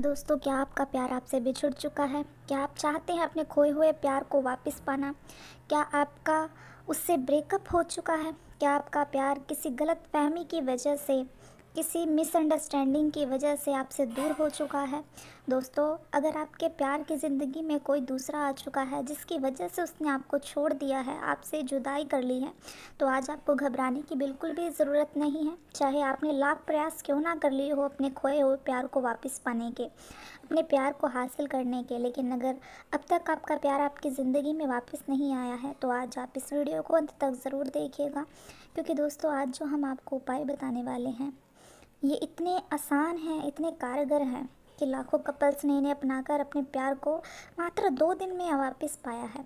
दोस्तों क्या आपका प्यार आपसे बिछुड़ चुका है क्या आप चाहते हैं अपने खोए हुए प्यार को वापस पाना क्या आपका उससे ब्रेकअप हो चुका है क्या आपका प्यार किसी गलत फहमी की वजह से किसी मिसअंडरस्टैंडिंग की वजह से आपसे दूर हो चुका है दोस्तों अगर आपके प्यार की ज़िंदगी में कोई दूसरा आ चुका है जिसकी वजह से उसने आपको छोड़ दिया है आपसे जुदाई कर ली है तो आज आपको घबराने की बिल्कुल भी ज़रूरत नहीं है चाहे आपने लाख प्रयास क्यों ना कर लिए हो अपने खोए हुए प्यार को वापस पाने के अपने प्यार को हासिल करने के लेकिन अगर अब तक आपका प्यार आपकी ज़िंदगी में वापस नहीं आया है तो आज आप इस वीडियो को अंत तक ज़रूर देखिएगा क्योंकि दोस्तों आज जो हम आपको उपाय बताने वाले हैं ये इतने आसान हैं इतने कारगर हैं कि लाखों कपल्स ने इन्हें अपनाकर अपने प्यार को मात्र दो दिन में वापस पाया है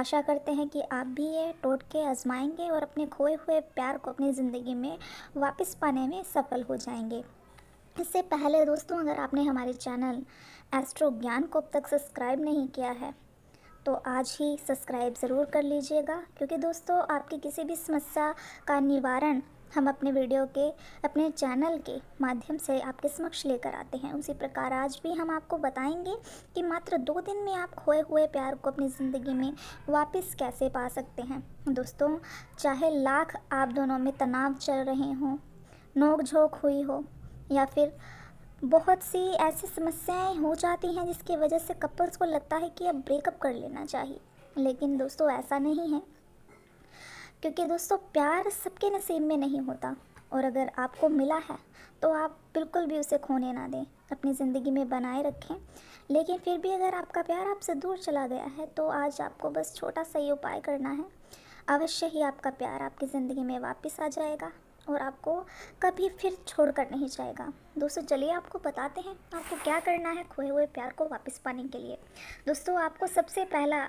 आशा करते हैं कि आप भी ये टोट के आजमाएंगे और अपने खोए हुए प्यार को अपनी ज़िंदगी में वापस पाने में सफल हो जाएंगे इससे पहले दोस्तों अगर आपने हमारे चैनल एस्ट्रो ज्ञान को अब तक सब्सक्राइब नहीं किया है तो आज ही सब्सक्राइब ज़रूर कर लीजिएगा क्योंकि दोस्तों आपकी किसी भी समस्या का निवारण हम अपने वीडियो के अपने चैनल के माध्यम से आपके समक्ष लेकर आते हैं उसी प्रकार आज भी हम आपको बताएंगे कि मात्र दो दिन में आप खोए हुए प्यार को अपनी ज़िंदगी में वापस कैसे पा सकते हैं दोस्तों चाहे लाख आप दोनों में तनाव चल रहे हों नोक झोंक हुई हो या फिर बहुत सी ऐसी समस्याएं हो जाती हैं जिसकी वजह से कपल्स को लगता है कि अब ब्रेकअप कर लेना चाहिए लेकिन दोस्तों ऐसा नहीं है क्योंकि दोस्तों प्यार सबके नसीब में नहीं होता और अगर आपको मिला है तो आप बिल्कुल भी उसे खोने ना दें अपनी ज़िंदगी में बनाए रखें लेकिन फिर भी अगर आपका प्यार आपसे दूर चला गया है तो आज आपको बस छोटा सा ही उपाय करना है अवश्य ही आपका प्यार आपकी ज़िंदगी में वापस आ जाएगा और आपको कभी फिर छोड़ कर नहीं जाएगा दोस्तों चलिए आपको बताते हैं आपको क्या करना है खोए हुए प्यार को वापस पाने के लिए दोस्तों आपको सबसे पहला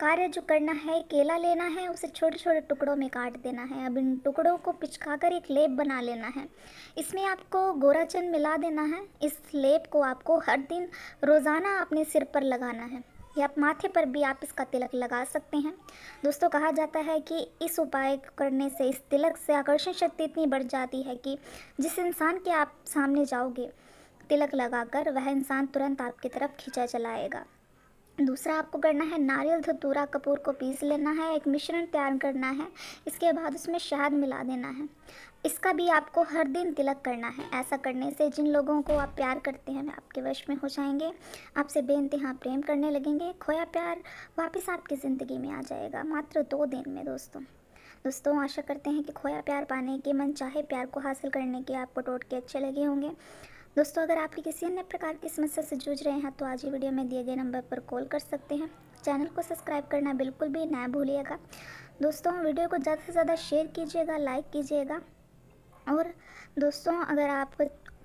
कार्य जो करना है केला लेना है उसे छोटे छोटे टुकड़ों में काट देना है अब इन टुकड़ों को पिचका कर एक लेप बना लेना है इसमें आपको गोराचन मिला देना है इस लेप को आपको हर दिन रोज़ाना अपने सिर पर लगाना है या माथे पर भी आप इसका तिलक लगा सकते हैं दोस्तों कहा जाता है कि इस उपाय करने से इस तिलक से आकर्षण शक्ति इतनी बढ़ जाती है कि जिस इंसान के आप सामने जाओगे तिलक लगाकर वह इंसान तुरंत आपकी तरफ खींचा चलाएगा दूसरा आपको करना है नारियल धतूरा कपूर को पीस लेना है एक मिश्रण तैयार करना है इसके बाद उसमें शहद मिला देना है इसका भी आपको हर दिन तिलक करना है ऐसा करने से जिन लोगों को आप प्यार करते हैं आपके वश में हो जाएंगे आपसे बेनतहा प्रेम करने लगेंगे खोया प्यार वापस आपकी ज़िंदगी में आ जाएगा मात्र दो दिन में दोस्तों दोस्तों आशा करते हैं कि खोया प्यार पाने के मन चाहे प्यार को हासिल करने के आपको टोटके अच्छे लगे होंगे दोस्तों अगर आप भी किसी अन्य प्रकार की समस्या से जूझ रहे हैं तो आज ही वीडियो में दिए गए नंबर पर कॉल कर सकते हैं चैनल को सब्सक्राइब करना बिल्कुल भी ना भूलिएगा दोस्तों वीडियो को ज़्यादा से ज़्यादा शेयर कीजिएगा लाइक कीजिएगा और दोस्तों अगर आप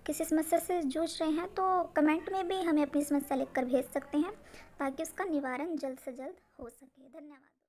किसी समस्या से जूझ रहे हैं तो कमेंट में भी हमें अपनी समस्या लिखकर भेज सकते हैं ताकि उसका निवारण जल्द से जल्द हो सके धन्यवाद